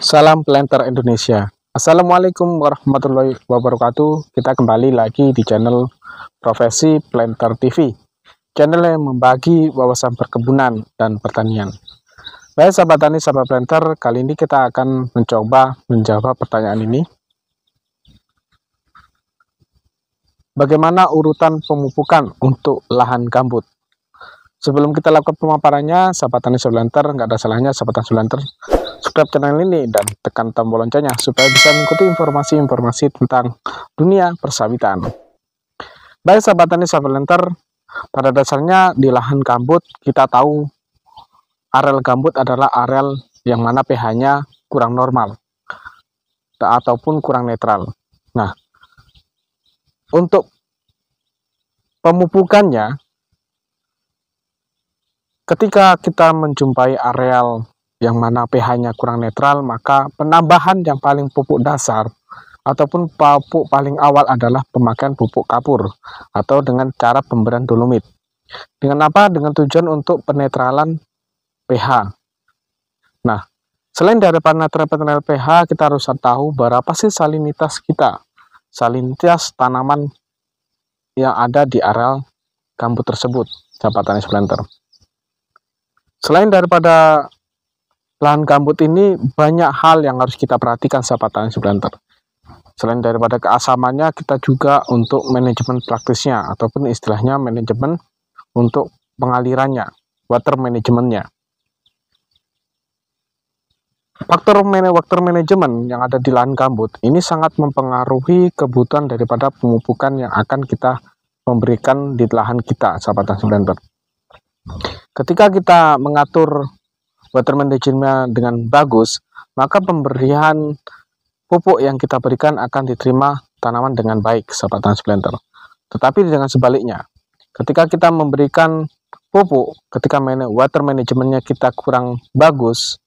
Salam Planter Indonesia. Assalamualaikum warahmatullahi wabarakatuh. Kita kembali lagi di channel Profesi Planter TV. Channel yang membagi wawasan perkebunan dan pertanian. Baik sahabat tani, sahabat planter, kali ini kita akan mencoba menjawab pertanyaan ini. Bagaimana urutan pemupukan untuk lahan gambut? Sebelum kita lakukan pemaparannya, sahabat tani sebelanter, nggak ada salahnya sahabat tani sebelanter subscribe channel ini dan tekan tombol loncengnya supaya bisa mengikuti informasi-informasi tentang dunia persawitan. Baik sahabat tani sahabat lenter, pada dasarnya di lahan gambut kita tahu areal gambut adalah areal yang mana pH-nya kurang normal ataupun kurang netral. Nah, untuk pemupukannya ketika kita menjumpai areal yang mana pH-nya kurang netral, maka penambahan yang paling pupuk dasar ataupun pupuk paling awal adalah pemakaian pupuk kapur atau dengan cara pemberian dolomit. Dengan apa? Dengan tujuan untuk penetralan pH. Nah, selain dari penetral pH, kita harus tahu berapa sih salinitas kita, salinitas tanaman yang ada di areal gambut tersebut, jabatan tani Selain daripada lahan gambut ini banyak hal yang harus kita perhatikan sahabat tani suplanter. Selain daripada keasamannya, kita juga untuk manajemen praktisnya ataupun istilahnya manajemen untuk pengalirannya, water manajemennya. Faktor water manajemen yang ada di lahan gambut ini sangat mempengaruhi kebutuhan daripada pemupukan yang akan kita memberikan di lahan kita, sahabat transplanter. Ketika kita mengatur Water managementnya dengan bagus, maka pemberian pupuk yang kita berikan akan diterima tanaman dengan baik, sahabat transplanter. Tetapi dengan sebaliknya, ketika kita memberikan pupuk, ketika water managementnya kita kurang bagus,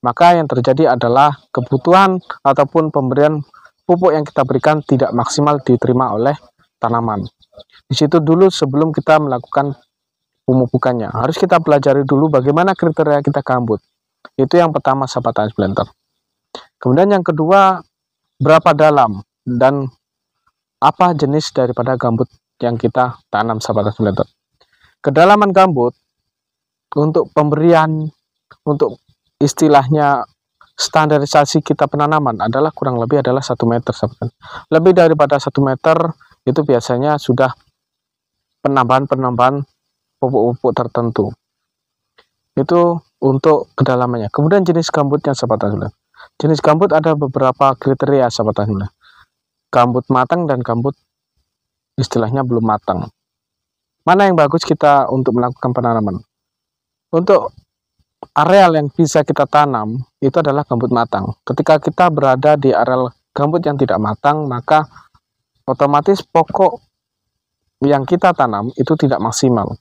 maka yang terjadi adalah kebutuhan ataupun pemberian pupuk yang kita berikan tidak maksimal diterima oleh tanaman. Di situ dulu sebelum kita melakukan pemupukannya. Harus kita pelajari dulu bagaimana kriteria kita gambut. Itu yang pertama sahabat tani planter. Kemudian yang kedua, berapa dalam dan apa jenis daripada gambut yang kita tanam sahabat tani Kedalaman gambut untuk pemberian untuk istilahnya standarisasi kita penanaman adalah kurang lebih adalah satu meter sahabat. Lebih daripada satu meter itu biasanya sudah penambahan-penambahan pupuk-pupuk tertentu. Itu untuk kedalamannya. Kemudian jenis gambutnya sahabat tani Jenis gambut ada beberapa kriteria sahabat Gambut matang dan gambut istilahnya belum matang. Mana yang bagus kita untuk melakukan penanaman? Untuk areal yang bisa kita tanam itu adalah gambut matang. Ketika kita berada di areal gambut yang tidak matang, maka otomatis pokok yang kita tanam itu tidak maksimal.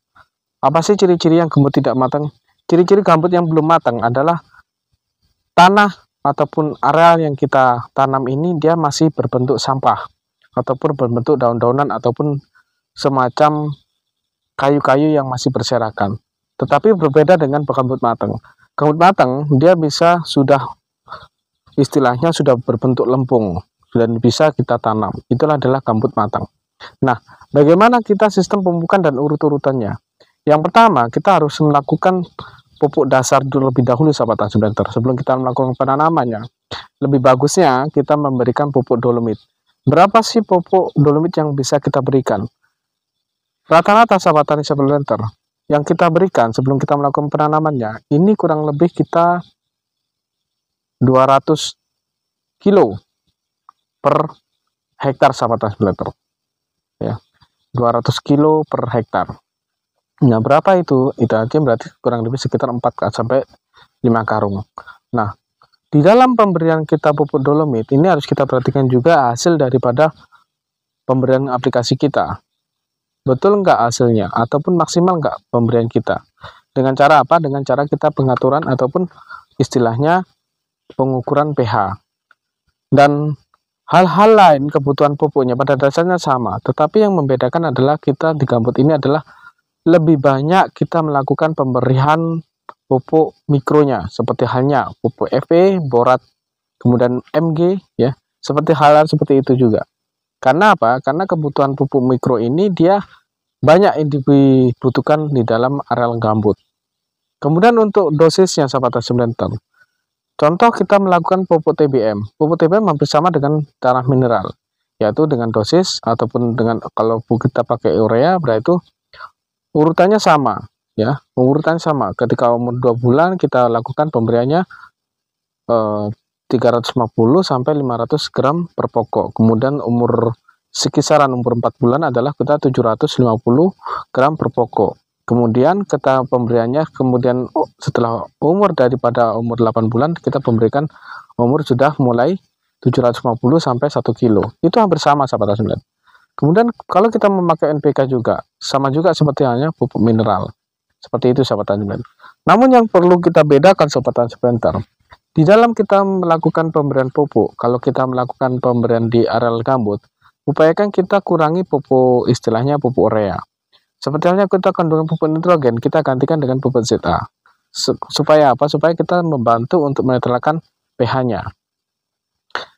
Apa sih ciri-ciri yang gambut tidak matang? Ciri-ciri gambut yang belum matang adalah tanah ataupun areal yang kita tanam ini dia masih berbentuk sampah ataupun berbentuk daun-daunan ataupun semacam kayu-kayu yang masih berserakan. Tetapi berbeda dengan gambut matang. Gambut matang dia bisa sudah istilahnya sudah berbentuk lempung dan bisa kita tanam. Itulah adalah gambut matang. Nah, bagaimana kita sistem pembukaan dan urut-urutannya? Yang pertama, kita harus melakukan pupuk dasar dulu lebih dahulu sahabat tangsu dokter sebelum kita melakukan penanamannya. Lebih bagusnya kita memberikan pupuk dolomit. Berapa sih pupuk dolomit yang bisa kita berikan? Rata-rata sahabat tangsu dokter yang kita berikan sebelum kita melakukan penanamannya ini kurang lebih kita 200 kilo per hektar sahabat tangsu dokter. Ya. 200 kilo per hektar. Nah, berapa itu? Itu aja berarti kurang lebih sekitar 4 sampai 5 karung. Nah, di dalam pemberian kita pupuk dolomit, ini harus kita perhatikan juga hasil daripada pemberian aplikasi kita. Betul nggak hasilnya? Ataupun maksimal nggak pemberian kita? Dengan cara apa? Dengan cara kita pengaturan ataupun istilahnya pengukuran pH. Dan Hal-hal lain kebutuhan pupuknya pada dasarnya sama, tetapi yang membedakan adalah kita di gambut ini adalah lebih banyak kita melakukan pemberian pupuk mikronya seperti halnya pupuk FE, borat, kemudian MG ya. Seperti hal seperti itu juga. Karena apa? Karena kebutuhan pupuk mikro ini dia banyak yang dibutuhkan di dalam areal gambut. Kemudian untuk dosisnya sahabat tani Contoh kita melakukan pupuk TBM. Pupuk TBM hampir sama dengan tanah mineral, yaitu dengan dosis ataupun dengan kalau kita pakai urea berarti itu urutannya sama ya urutan sama ketika umur dua bulan kita lakukan pemberiannya eh, 350 sampai 500 gram per pokok kemudian umur sekisaran umur empat bulan adalah kita 750 gram per pokok kemudian kita pemberiannya kemudian setelah umur daripada umur 8 bulan kita pemberikan umur sudah mulai 750 sampai 1 kilo itu hampir sama sahabat 9 Kemudian kalau kita memakai NPK juga, sama juga seperti halnya pupuk mineral. Seperti itu sahabat taniman. Namun yang perlu kita bedakan sahabat transplanter, di dalam kita melakukan pemberian pupuk, kalau kita melakukan pemberian di areal gambut, upayakan kita kurangi pupuk istilahnya pupuk urea. Seperti halnya kita kandungan pupuk nitrogen, kita gantikan dengan pupuk ZA. Supaya apa? Supaya kita membantu untuk menetralkan pH-nya.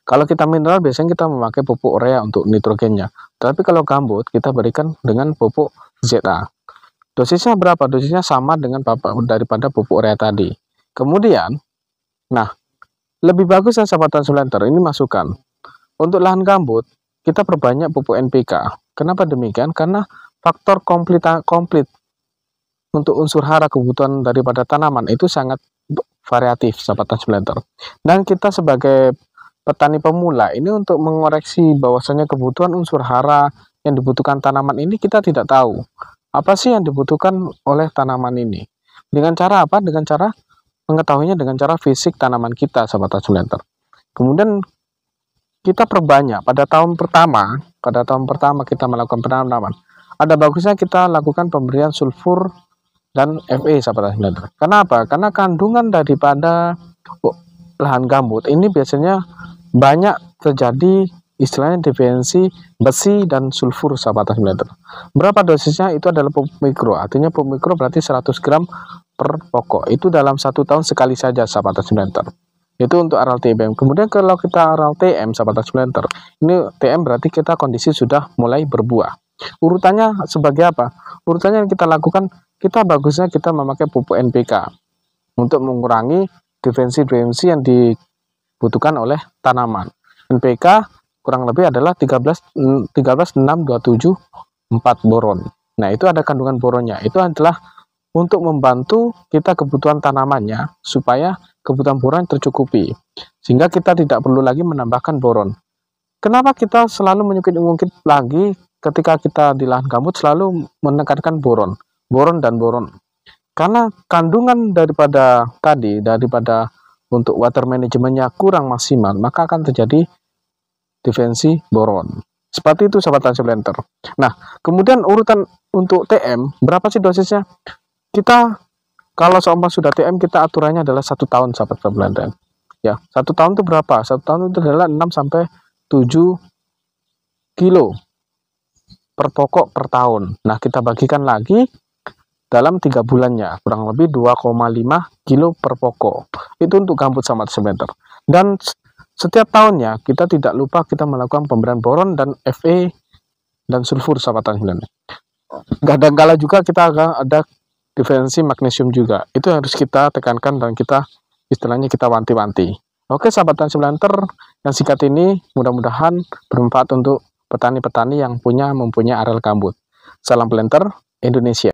Kalau kita mineral biasanya kita memakai pupuk urea untuk nitrogennya. Tapi kalau gambut kita berikan dengan pupuk ZA. Dosisnya berapa? Dosisnya sama dengan daripada pupuk urea tadi. Kemudian, nah, lebih bagus yang sahabat sulenter, ini masukan. Untuk lahan gambut, kita perbanyak pupuk NPK. Kenapa demikian? Karena faktor komplit, komplit untuk unsur hara kebutuhan daripada tanaman itu sangat variatif sahabat transplanter. Dan kita sebagai petani pemula ini untuk mengoreksi bahwasannya kebutuhan unsur hara yang dibutuhkan tanaman ini kita tidak tahu. Apa sih yang dibutuhkan oleh tanaman ini? Dengan cara apa? Dengan cara mengetahuinya dengan cara fisik tanaman kita, sahabat asulenter. Kemudian kita perbanyak pada tahun pertama, pada tahun pertama kita melakukan penanaman. Ada bagusnya kita lakukan pemberian sulfur dan Fe sahabat asulenter. Kenapa? Karena kandungan daripada lahan gambut ini biasanya banyak terjadi istilahnya defensi besi dan sulfur sahabat asmiliter Berapa dosisnya? Itu adalah mikro Artinya mikro berarti 100 gram per pokok. Itu dalam satu tahun sekali saja sahabat asmiliter Itu untuk aral TBM. Kemudian kalau kita aral TM sahabat asmiliter ini TM berarti kita kondisi sudah mulai berbuah. Urutannya sebagai apa? Urutannya yang kita lakukan, kita bagusnya kita memakai pupuk NPK untuk mengurangi defensi defensi yang di dibutuhkan oleh tanaman. NPK kurang lebih adalah 13 13 6 27 4 boron. Nah, itu ada kandungan boronnya. Itu adalah untuk membantu kita kebutuhan tanamannya supaya kebutuhan boron tercukupi. Sehingga kita tidak perlu lagi menambahkan boron. Kenapa kita selalu menyukit ungkit lagi ketika kita di lahan gambut selalu menekankan boron, boron dan boron? Karena kandungan daripada tadi, daripada untuk water manajemennya kurang maksimal, maka akan terjadi defensi boron. Seperti itu sahabat transplanter. Nah, kemudian urutan untuk TM, berapa sih dosisnya? Kita kalau seumpama sudah TM kita aturannya adalah satu tahun sahabat transplanter. Ya, satu tahun itu berapa? Satu tahun itu adalah 6 sampai 7 kilo per pokok per tahun. Nah, kita bagikan lagi dalam tiga bulannya, kurang lebih 2,5 kilo per pokok. Itu untuk gambut sama semeter. Dan setiap tahunnya kita tidak lupa kita melakukan pemberian boron dan FE dan sulfur sahabat Gak ada galah juga kita agak ada diferensi magnesium juga. Itu harus kita tekankan dan kita istilahnya kita wanti-wanti. Oke sahabat transplanter yang singkat ini mudah-mudahan bermanfaat untuk petani-petani yang punya mempunyai areal gambut. Salam planter Indonesia.